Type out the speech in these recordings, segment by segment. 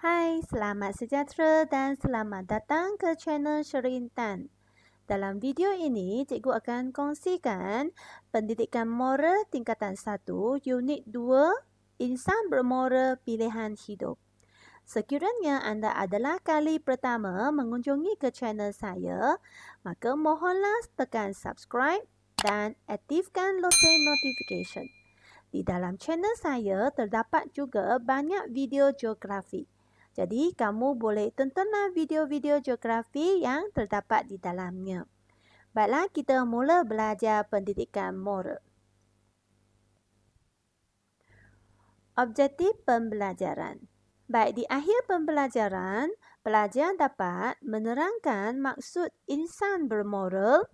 Hai, selamat sejahtera dan selamat datang ke channel Sherin Tan. Dalam video ini, cikgu akan kongsikan pendidikan moral tingkatan 1, unit 2, Insan Bermoral Pilihan Hidup. Sekiranya anda adalah kali pertama mengunjungi ke channel saya, maka mohonlah tekan subscribe dan aktifkan loceng notification. Di dalam channel saya terdapat juga banyak video geografi. Jadi kamu boleh tontonlah video-video geografi yang terdapat di dalamnya. Baiklah kita mula belajar pendidikan moral. Objektif pembelajaran. Baik di akhir pembelajaran, pelajar dapat menerangkan maksud insan bermoral,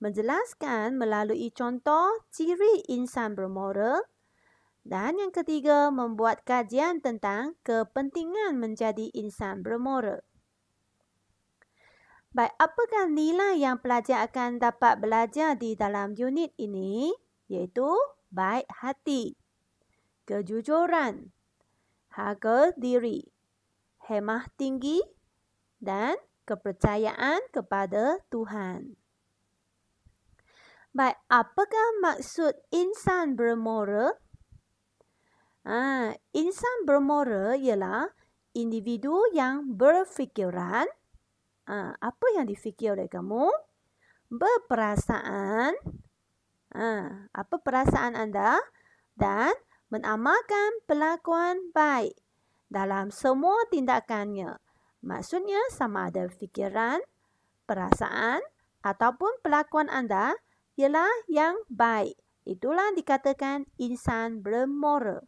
menjelaskan melalui contoh ciri insan bermoral dan yang ketiga, membuat kajian tentang kepentingan menjadi insan bermoral. Baik, apakah nilai yang pelajar akan dapat belajar di dalam unit ini? Iaitu baik hati, kejujuran, harga diri, hemah tinggi dan kepercayaan kepada Tuhan. Baik, apakah maksud insan bermoral? Ha, insan bermoral ialah individu yang berfikiran. Ha, apa yang difikir oleh kamu? Berperasaan. Ha, apa perasaan anda? Dan menamakan pelakuan baik dalam semua tindakannya. Maksudnya sama ada fikiran, perasaan ataupun pelakuan anda ialah yang baik. Itulah dikatakan insan bermoral.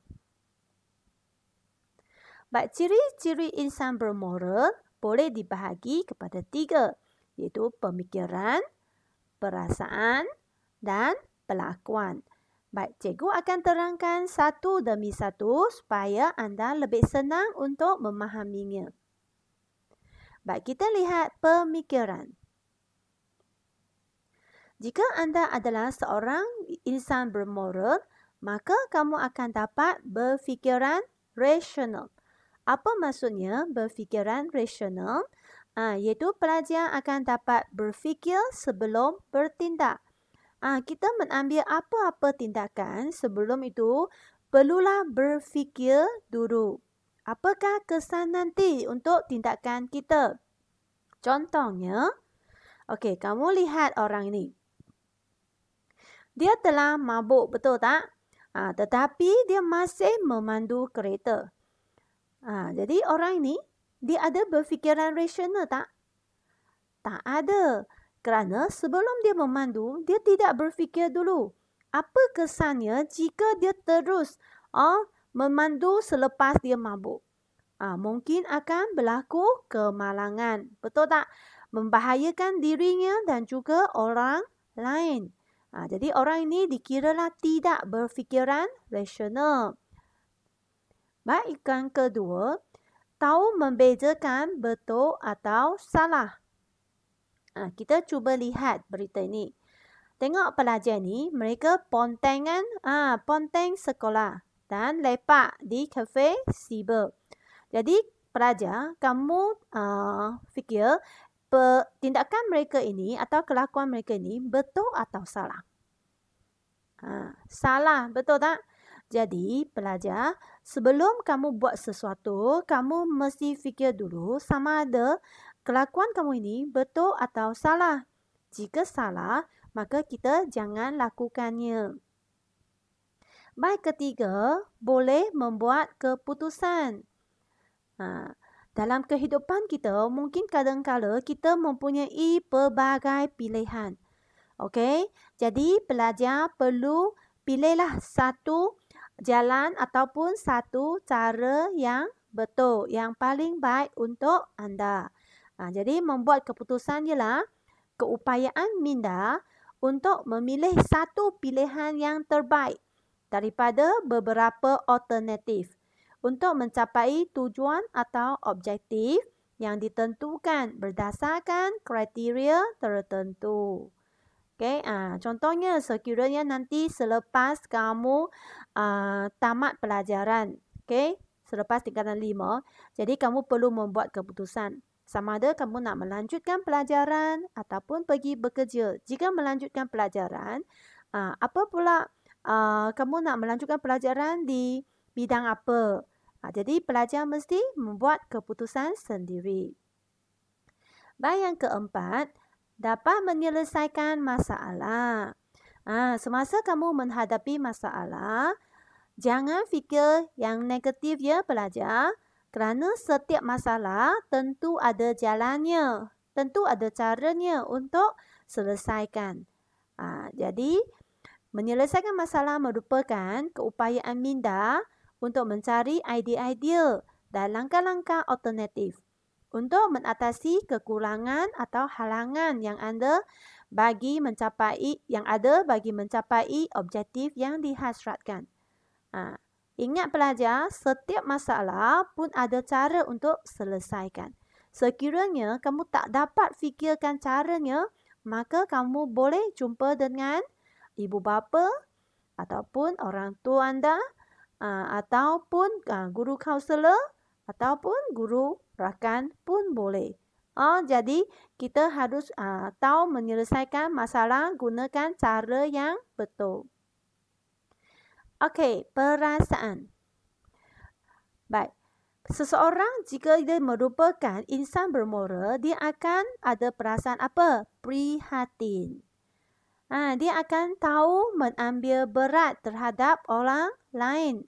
Baik ciri-ciri insan bermoral boleh dibahagi kepada tiga, iaitu pemikiran, perasaan dan pelakuan. Baik, cikgu akan terangkan satu demi satu supaya anda lebih senang untuk memahaminya. Baik, kita lihat pemikiran. Jika anda adalah seorang insan bermoral, maka kamu akan dapat berfikiran rasional. Apa maksudnya berfikiran rasional? Ha, iaitu pelajar akan dapat berfikir sebelum bertindak. Ha, kita mengambil apa-apa tindakan sebelum itu, perlulah berfikir dulu. Apakah kesan nanti untuk tindakan kita? Contohnya, okay, kamu lihat orang ini. Dia telah mabuk, betul tak? Ha, tetapi dia masih memandu kereta. Ha, jadi orang ini, dia ada berfikiran rasional tak? Tak ada. Kerana sebelum dia memandu, dia tidak berfikir dulu. Apa kesannya jika dia terus oh, memandu selepas dia mabuk? Ha, mungkin akan berlaku kemalangan. Betul tak? Membahayakan dirinya dan juga orang lain. Ha, jadi orang ini dikiralah tidak berfikiran rasional. Baikkan kedua, tahu membezakan betul atau salah. Ha, kita cuba lihat berita ini. Tengok pelajar ni, mereka pontengan, ah ha, ponteng sekolah dan lepak di kafe Siba. Jadi pelajar, kamu ah uh, fikir tindakan mereka ini atau kelakuan mereka ini betul atau salah? Ha, salah, betul tak? Jadi, pelajar, sebelum kamu buat sesuatu, kamu mesti fikir dulu sama ada kelakuan kamu ini betul atau salah. Jika salah, maka kita jangan lakukannya. Baik ketiga, boleh membuat keputusan. Ha, dalam kehidupan kita, mungkin kadang kadangkala kita mempunyai pelbagai pilihan. Okey, jadi pelajar perlu pilihlah satu jalan ataupun satu cara yang betul, yang paling baik untuk anda. Ha, jadi membuat keputusan ialah keupayaan minda untuk memilih satu pilihan yang terbaik daripada beberapa alternatif untuk mencapai tujuan atau objektif yang ditentukan berdasarkan kriteria tertentu. Okay, uh, ah, contohnya sekiranya nanti selepas kamu uh, tamat pelajaran, okay, selepas tingkatan lima, jadi kamu perlu membuat keputusan. Sama ada kamu nak melanjutkan pelajaran ataupun pergi bekerja. Jika melanjutkan pelajaran, uh, apa pula uh, kamu nak melanjutkan pelajaran di bidang apa? Uh, jadi pelajar mesti membuat keputusan sendiri. Bayang yang keempat dapat menyelesaikan masalah. Ah, semasa kamu menghadapi masalah, jangan fikir yang negatif ya pelajar. Kerana setiap masalah tentu ada jalannya, tentu ada caranya untuk selesaikan. Ah, jadi, menyelesaikan masalah merupakan keupayaan minda untuk mencari idea-idea dan langkah-langkah alternatif untuk mengatasi kekurangan atau halangan yang anda bagi mencapai yang ada bagi mencapai objektif yang dihasratkan. Ha. Ingat pelajar, setiap masalah pun ada cara untuk selesaikan. Sekiranya kamu tak dapat fikirkan caranya, maka kamu boleh jumpa dengan ibu bapa ataupun orang tua anda ha, ataupun ha, guru kaunselor ataupun guru rakan pun boleh. Oh, jadi kita harus uh, tahu menyelesaikan masalah gunakan cara yang betul. Okey, perasaan. Baik. Seseorang jika dia merupakan insan bermoral, dia akan ada perasaan apa? Prihatin. Ha, dia akan tahu mengambil berat terhadap orang lain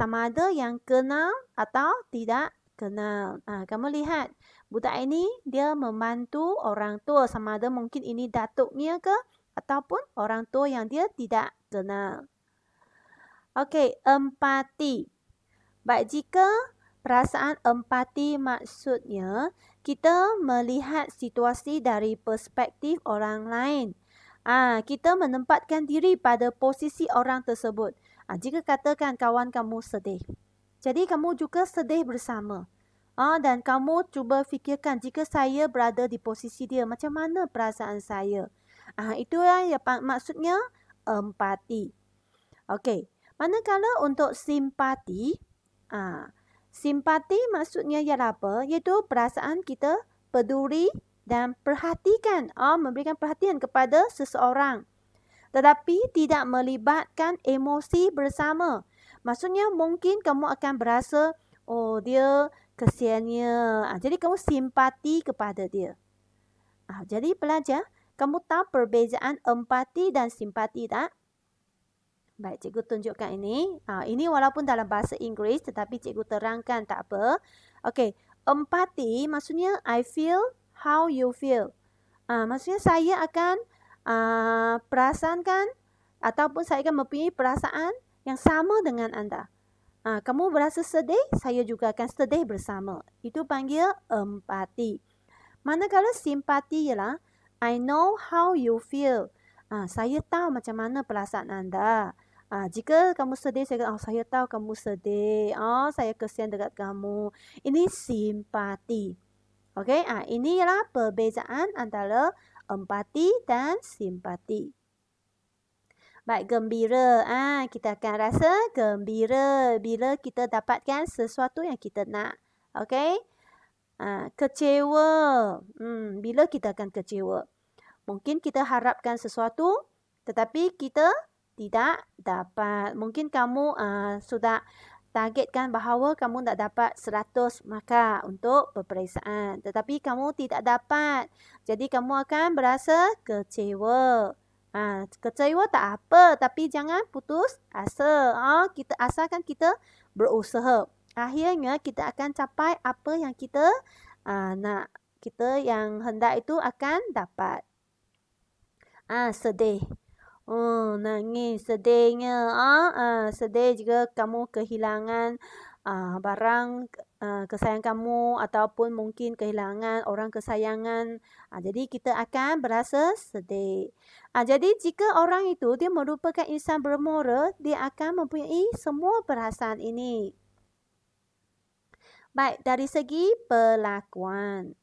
sama ada yang kenal atau tidak kenal. Ah, ha, kamu lihat, budak ini dia membantu orang tua sama ada mungkin ini datuknya ke ataupun orang tua yang dia tidak kenal. Okey, empati. Baik, jika perasaan empati maksudnya kita melihat situasi dari perspektif orang lain. Ah, kita menempatkan diri pada posisi orang tersebut. Ha, jika katakan kawan kamu sedih. Jadi kamu juga sedih bersama. Ha, dan kamu cuba fikirkan jika saya berada di posisi dia, macam mana perasaan saya. Ah ha, itu yang maksudnya empati. Okey, manakala untuk simpati, ah ha, simpati maksudnya ya apa? Iaitu perasaan kita peduli dan perhatikan, ah ha, memberikan perhatian kepada seseorang tetapi tidak melibatkan emosi bersama. Maksudnya mungkin kamu akan berasa, oh dia kesiannya. Ha, jadi kamu simpati kepada dia. Ha, jadi pelajar, kamu tahu perbezaan empati dan simpati tak? Baik, cikgu tunjukkan ini. Ha, ini walaupun dalam bahasa Inggeris tetapi cikgu terangkan tak apa. Okey, empati maksudnya I feel how you feel. Ha, maksudnya saya akan uh, perasaan kan ataupun saya akan mempunyai perasaan yang sama dengan anda. Uh, kamu berasa sedih, saya juga akan sedih bersama. Itu panggil empati. Manakala simpati ialah I know how you feel. Uh, saya tahu macam mana perasaan anda. Ah, jika kamu sedih, saya kata, oh, saya tahu kamu sedih. Oh, saya kesian dekat kamu. Ini simpati. Okey, Ini inilah perbezaan antara empati dan simpati. Baik gembira, ah ha, kita akan rasa gembira bila kita dapatkan sesuatu yang kita nak. Okay? Ha, ah, kecewa, hmm, bila kita akan kecewa. Mungkin kita harapkan sesuatu tetapi kita tidak dapat. Mungkin kamu uh, sudah targetkan bahawa kamu tak dapat 100 maka untuk peperiksaan tetapi kamu tidak dapat jadi kamu akan berasa kecewa ha, kecewa tak apa tapi jangan putus asa ha, kita asalkan kita berusaha akhirnya kita akan capai apa yang kita ha, nak kita yang hendak itu akan dapat ha, sedih Oh, nangis sedihnya. Ah, ah sedih juga kamu kehilangan ah, barang ah, kesayangan kamu ataupun mungkin kehilangan orang kesayangan. Ah, jadi kita akan berasa sedih. Ah, jadi jika orang itu dia merupakan insan bermoral, dia akan mempunyai semua perasaan ini. Baik, dari segi perlakuan.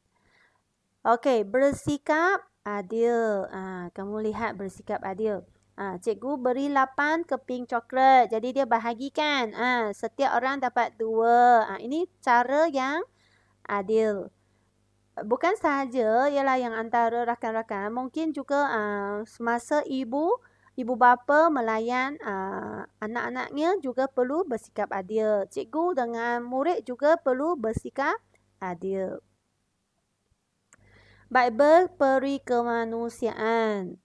Okey, bersikap adil. Ah, kamu lihat bersikap adil. Ah, cikgu beri lapan keping coklat. Jadi dia bahagikan. Ah, setiap orang dapat dua. Ah, ini cara yang adil. Bukan sahaja ialah yang antara rakan-rakan. Mungkin juga ah, semasa ibu ibu bapa melayan aa, anak-anaknya juga perlu bersikap adil. Cikgu dengan murid juga perlu bersikap adil. Bible Peri Kemanusiaan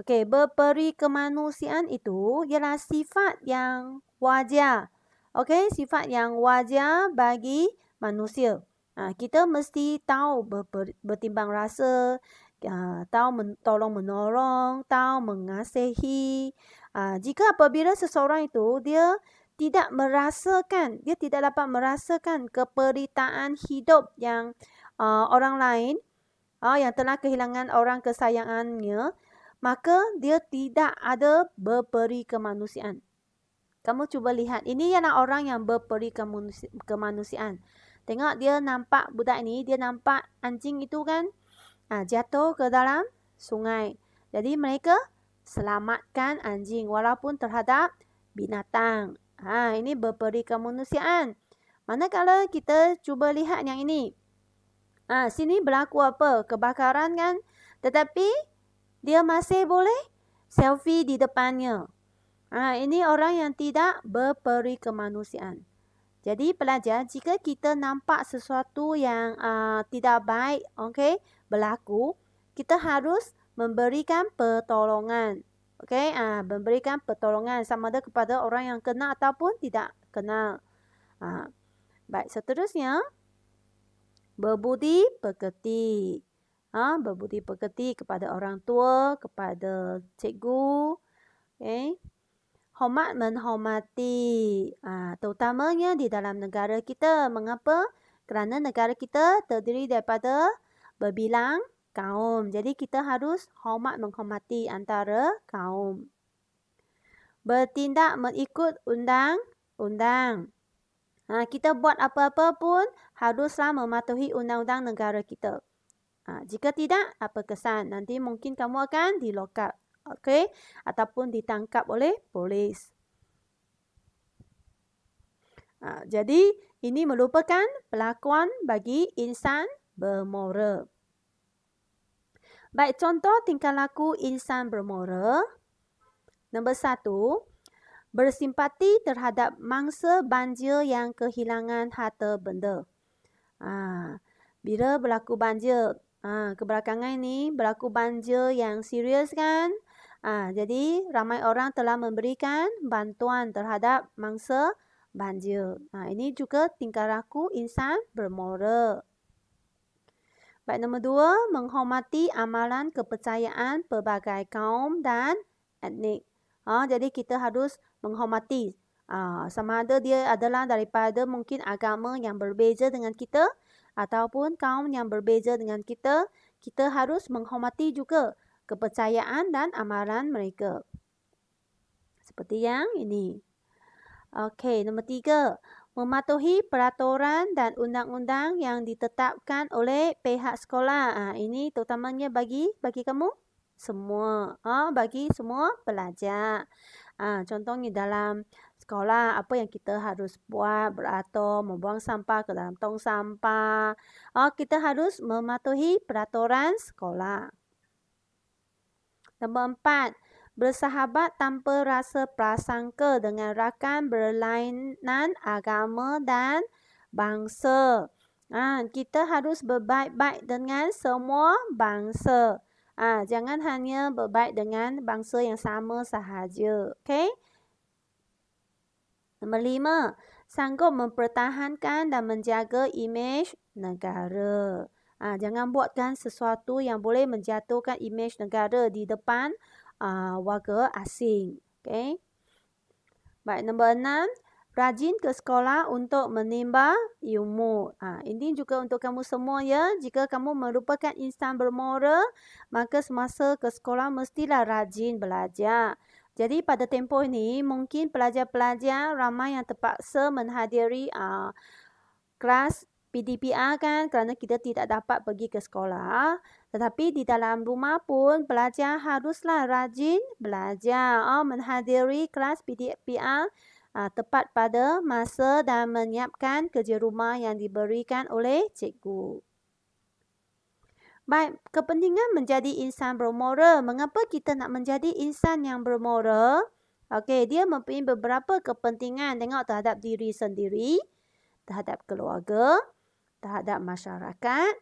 Okey, berperi kemanusiaan itu ialah sifat yang wajar. Okey, sifat yang wajar bagi manusia. Ha, kita mesti tahu ber, ber, bertimbang rasa, ha, tahu men, tolong menolong, tahu mengasihi. Ha, jika apabila seseorang itu dia tidak merasakan, dia tidak dapat merasakan keperitaan hidup yang uh, orang lain, uh, yang telah kehilangan orang kesayangannya, maka dia tidak ada berperi kemanusiaan. Kamu cuba lihat, ini ialah orang yang berperi kemanusiaan. Tengok dia nampak budak ini, dia nampak anjing itu kan ha, jatuh ke dalam sungai. Jadi mereka selamatkan anjing walaupun terhadap binatang. Ha, ini berperi kemanusiaan. Manakala kita cuba lihat yang ini. Ha, sini berlaku apa? Kebakaran kan? Tetapi dia masih boleh selfie di depannya. Ha, ini orang yang tidak berperi kemanusiaan. Jadi pelajar, jika kita nampak sesuatu yang uh, tidak baik okay, berlaku, kita harus memberikan pertolongan. Okay, uh, ah, memberikan pertolongan sama ada kepada orang yang kenal ataupun tidak kenal. Uh, ah, baik, seterusnya, berbudi pekerti ha, berbudi pekerti kepada orang tua, kepada cikgu. Okay. Hormat menghormati, ha, terutamanya di dalam negara kita. Mengapa? Kerana negara kita terdiri daripada berbilang kaum. Jadi kita harus hormat menghormati antara kaum. Bertindak mengikut undang-undang. Ha, kita buat apa-apa pun haruslah mematuhi undang-undang negara kita. Ha, jika tidak, apa kesan? Nanti mungkin kamu akan dilokap. okay, Ataupun ditangkap oleh polis. Ha, jadi, ini merupakan pelakuan bagi insan bermoral. Baik, contoh tingkah laku insan bermoral. Nombor satu, bersimpati terhadap mangsa banjir yang kehilangan harta benda. Ha, bila berlaku banjir, Ha, kebelakangan ini berlaku banjir yang serius kan? Ha, jadi ramai orang telah memberikan bantuan terhadap mangsa banjir. Ha, ini juga tingkah laku insan bermoral. Baik nombor dua, menghormati amalan kepercayaan pelbagai kaum dan etnik. Ha, jadi kita harus menghormati ha, sama ada dia adalah daripada mungkin agama yang berbeza dengan kita ataupun kaum yang berbeza dengan kita, kita harus menghormati juga kepercayaan dan amaran mereka. Seperti yang ini. Okey, nombor tiga. Mematuhi peraturan dan undang-undang yang ditetapkan oleh pihak sekolah. Ha, ini terutamanya bagi bagi kamu semua. Ha, bagi semua pelajar. Ah, contohnya dalam sekolah apa yang kita harus buat beratur membuang sampah ke dalam tong sampah. Oh, kita harus mematuhi peraturan sekolah. Nombor empat, bersahabat tanpa rasa prasangka dengan rakan berlainan agama dan bangsa. Ah, kita harus berbaik-baik dengan semua bangsa. Ha, jangan hanya berbaik dengan bangsa yang sama sahaja. Okay? Nombor lima, sanggup mempertahankan dan menjaga imej negara. Ha, jangan buatkan sesuatu yang boleh menjatuhkan imej negara di depan uh, warga asing. Okay? Baik, nombor enam, rajin ke sekolah untuk menimba ilmu. Ha, ini juga untuk kamu semua ya. Jika kamu merupakan insan bermoral, maka semasa ke sekolah mestilah rajin belajar. Jadi pada tempoh ini, mungkin pelajar-pelajar ramai yang terpaksa menghadiri uh, kelas pdpa kan kerana kita tidak dapat pergi ke sekolah. Tetapi di dalam rumah pun pelajar haruslah rajin belajar, uh, menghadiri kelas pdpa uh, tepat pada masa dan menyiapkan kerja rumah yang diberikan oleh cikgu. Baik, kepentingan menjadi insan bermoral. Mengapa kita nak menjadi insan yang bermoral? Okey, dia mempunyai beberapa kepentingan tengok terhadap diri sendiri, terhadap keluarga, terhadap masyarakat,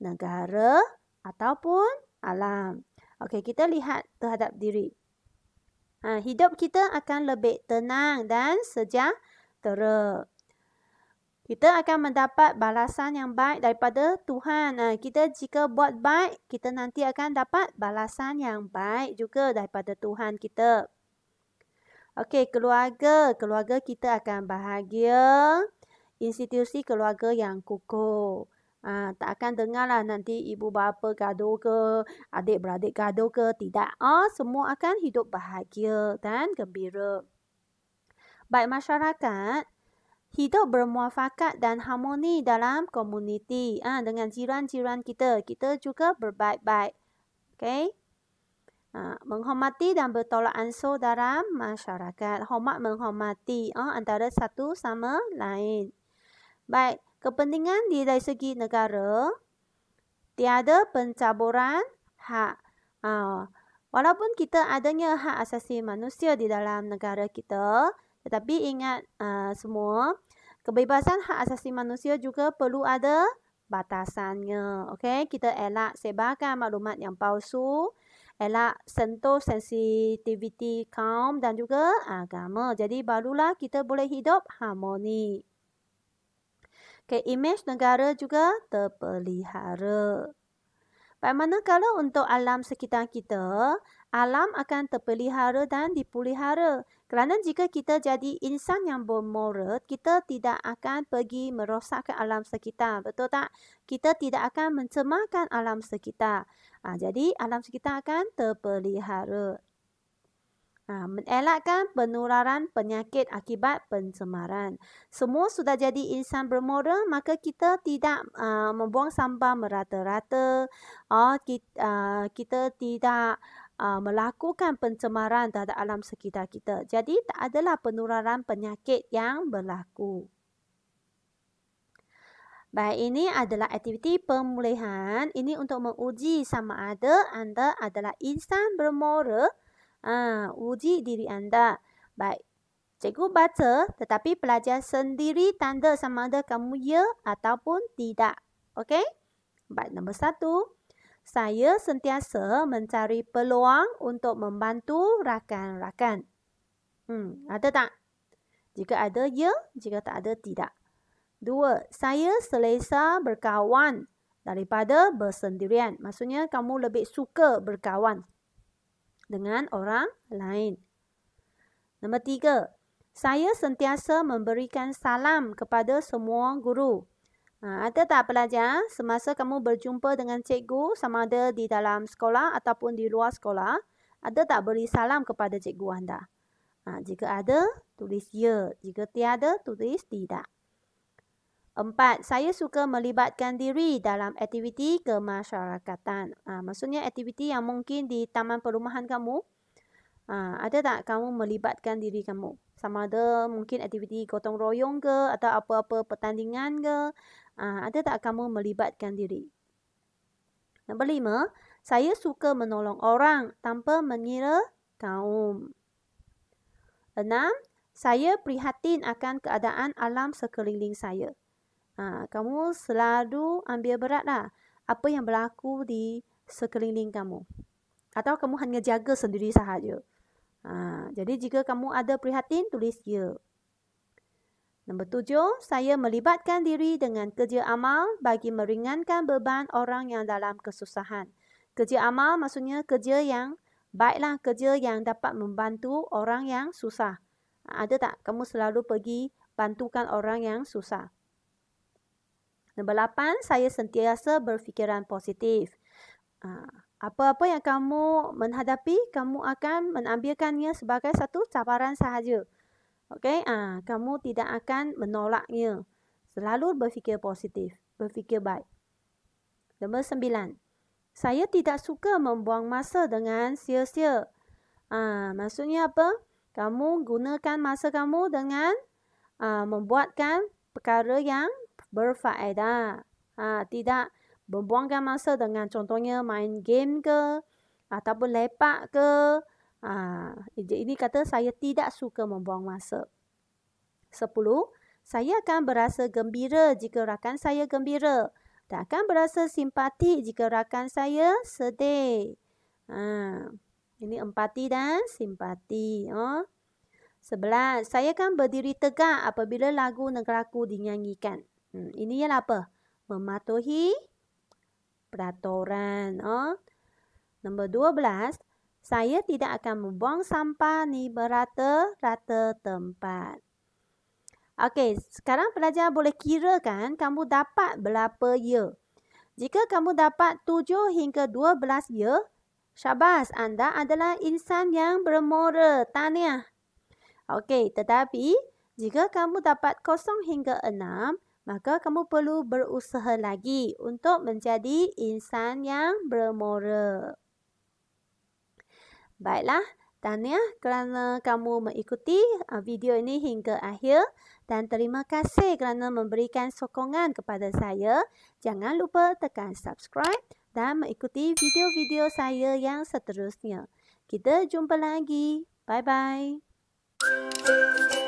negara ataupun alam. Okey, kita lihat terhadap diri ha, hidup kita akan lebih tenang dan sejahtera. Kita akan mendapat balasan yang baik daripada Tuhan. Ha, kita jika buat baik, kita nanti akan dapat balasan yang baik juga daripada Tuhan kita. Okey, keluarga. Keluarga kita akan bahagia. Institusi keluarga yang kukuh uh, tak akan dengar lah nanti ibu bapa gaduh ke, adik-beradik gaduh ke, tidak. Uh, semua akan hidup bahagia dan gembira. Baik masyarakat, hidup bermuafakat dan harmoni dalam komuniti uh, dengan jiran-jiran kita. Kita juga berbaik-baik. Okay? Ha, menghormati dan bertolak ansur dalam masyarakat. Hormat menghormati ha, antara satu sama lain. Baik, kepentingan dari segi negara, tiada pencaburan hak. Uh, walaupun kita adanya hak asasi manusia di dalam negara kita, tetapi ingat uh, semua, kebebasan hak asasi manusia juga perlu ada batasannya. Okay? Kita elak sebarkan maklumat yang palsu, elak sentuh sensitiviti kaum dan juga agama. Jadi barulah kita boleh hidup harmoni ke imej negara juga terpelihara. kalau untuk alam sekitar kita, alam akan terpelihara dan dipulihara. Kerana jika kita jadi insan yang bermoral, kita tidak akan pergi merosakkan alam sekitar. Betul tak? Kita tidak akan mencemarkan alam sekitar. Ha, jadi, alam sekitar akan terpelihara ha, mengelakkan penularan penyakit akibat pencemaran. Semua sudah jadi insan bermoral, maka kita tidak ha, membuang sampah merata-rata. Oh, ha, kita, ha, kita tidak ha, melakukan pencemaran terhadap alam sekitar kita. Jadi, tak adalah penularan penyakit yang berlaku. Baik, ini adalah aktiviti pemulihan. Ini untuk menguji sama ada anda adalah insan bermoral Ah, uji diri anda. Baik. Cikgu baca tetapi pelajar sendiri tanda sama ada kamu ya ataupun tidak. Okey? Baik, nombor satu. Saya sentiasa mencari peluang untuk membantu rakan-rakan. Hmm, ada tak? Jika ada, ya. Jika tak ada, tidak. Dua, saya selesa berkawan daripada bersendirian. Maksudnya kamu lebih suka berkawan dengan orang lain. Nombor tiga, saya sentiasa memberikan salam kepada semua guru. Ha, ada tak pelajar semasa kamu berjumpa dengan cikgu sama ada di dalam sekolah ataupun di luar sekolah, ada tak beri salam kepada cikgu anda? Ha, jika ada, tulis ya. Jika tiada, tulis tidak. Empat, saya suka melibatkan diri dalam aktiviti kemasyarakatan. Ha, maksudnya aktiviti yang mungkin di taman perumahan kamu. Ha, ada tak kamu melibatkan diri kamu? Sama ada mungkin aktiviti gotong royong ke atau apa-apa pertandingan ke. Ha, ada tak kamu melibatkan diri? Nombor lima, saya suka menolong orang tanpa mengira kaum. Enam, saya prihatin akan keadaan alam sekeliling saya ha, kamu selalu ambil berat lah apa yang berlaku di sekeliling kamu. Atau kamu hanya jaga sendiri sahaja. Ha, jadi jika kamu ada prihatin, tulis ya. Nombor tujuh, saya melibatkan diri dengan kerja amal bagi meringankan beban orang yang dalam kesusahan. Kerja amal maksudnya kerja yang baiklah, kerja yang dapat membantu orang yang susah. Ha, ada tak kamu selalu pergi bantukan orang yang susah? Nombor lapan, saya sentiasa berfikiran positif. Ah, apa-apa yang kamu menghadapi, kamu akan mengambilkannya sebagai satu cabaran sahaja. Okay? Ah, kamu tidak akan menolaknya. Selalu berfikir positif, berfikir baik. Nombor sembilan, Saya tidak suka membuang masa dengan sia-sia. Ah, maksudnya apa? Kamu gunakan masa kamu dengan ah, membuatkan perkara yang berfaedah. Ha, tidak membuangkan masa dengan contohnya main game ke ataupun lepak ke. Ha, ini kata saya tidak suka membuang masa. Sepuluh, saya akan berasa gembira jika rakan saya gembira dan akan berasa simpati jika rakan saya sedih. Ha, ini empati dan simpati. Oh. sebelas, saya akan berdiri tegak apabila lagu negaraku dinyanyikan. Hmm, ini ialah apa? Mematuhi peraturan. Oh. Nombor dua belas. saya tidak akan membuang sampah ni berata-rata tempat. Okey, sekarang pelajar boleh kira kan kamu dapat berapa ya? Jika kamu dapat tujuh hingga dua belas ya, syabas anda adalah insan yang bermoral. Tahniah. Okey, tetapi jika kamu dapat kosong hingga enam maka kamu perlu berusaha lagi untuk menjadi insan yang bermoral. Baiklah, tanya kerana kamu mengikuti uh, video ini hingga akhir dan terima kasih kerana memberikan sokongan kepada saya. Jangan lupa tekan subscribe dan mengikuti video-video saya yang seterusnya. Kita jumpa lagi. Bye-bye.